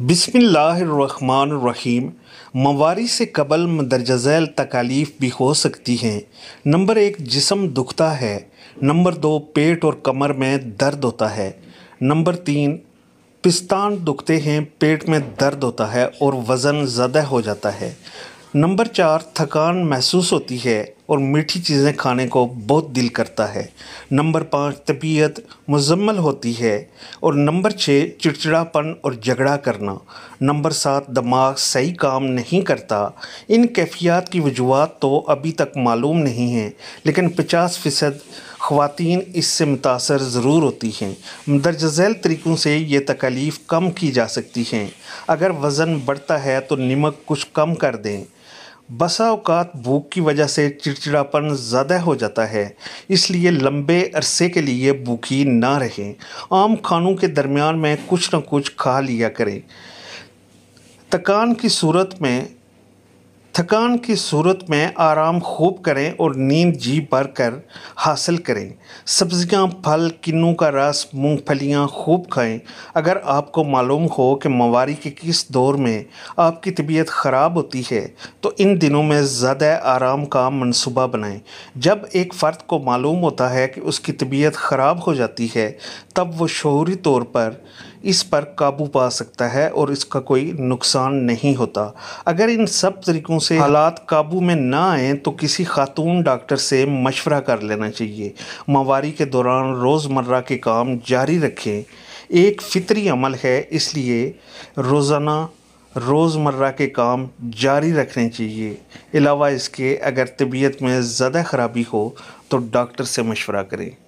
बिसमीम मवारी से कबल मदरजा झैल तकालीफ़ भी हो सकती हैं नंबर एक जिसम दुखता है नंबर दो पेट और कमर में दर्द होता है नंबर तीन पिस्तान दुखते हैं पेट में दर्द होता है और वज़न ज़्यादा हो जाता है नंबर चार थकान महसूस होती है और मीठी चीज़ें खाने को बहुत दिल करता है नंबर पाँच तबीयत मुजम्मल होती है और नंबर छः चिड़चिड़ापन और झगड़ा करना नंबर सात दिमाग सही काम नहीं करता इन कैफियत की वजूहत तो अभी तक मालूम नहीं है लेकिन पचास फ़ीसद ख़वान इससे मुतासर ज़रूर होती हैं दर्ज झैल तरीक़ों से ये तकलीफ़ कम की जा सकती हैं अगर वज़न बढ़ता है तो नमक कुछ कम कर दें बसा अवकात भूख की वजह से चिड़चिड़ापन ज़्यादा हो जाता है इसलिए लंबे अरसे के लिए भूखी ना रहें आम खानों के दरमियान में कुछ न कुछ खा लिया करें तकान की सूरत में थकान की सूरत में आराम खूब करें और नींद जी भर कर हासिल करें सब्जियां, फल किन्नू का रस मूंगफलियां खूब खाएं अगर आपको मालूम हो कि मवारी के किस दौर में आपकी तबीयत ख़राब होती है तो इन दिनों में ज़्यादा आराम का मनसूबा बनाएं जब एक फ़र्द को मालूम होता है कि उसकी तबीयत ख़राब हो जाती है तब वो शहरी तौर पर इस पर काबू पा सकता है और इसका कोई नुकसान नहीं होता अगर इन सब तरीक़ों से हालात काबू में ना आए तो किसी खातून डॉक्टर से मशवरा कर लेना चाहिए मावारी के दौरान रोज़मर्रा के काम जारी रखें एक फितरी अमल है इसलिए रोज़ाना रोज़मर्रा के काम जारी रखने चाहिए अलावा इसके अगर तबीयत में ज़्यादा ख़राबी हो तो डॉक्टर से मशवरा करें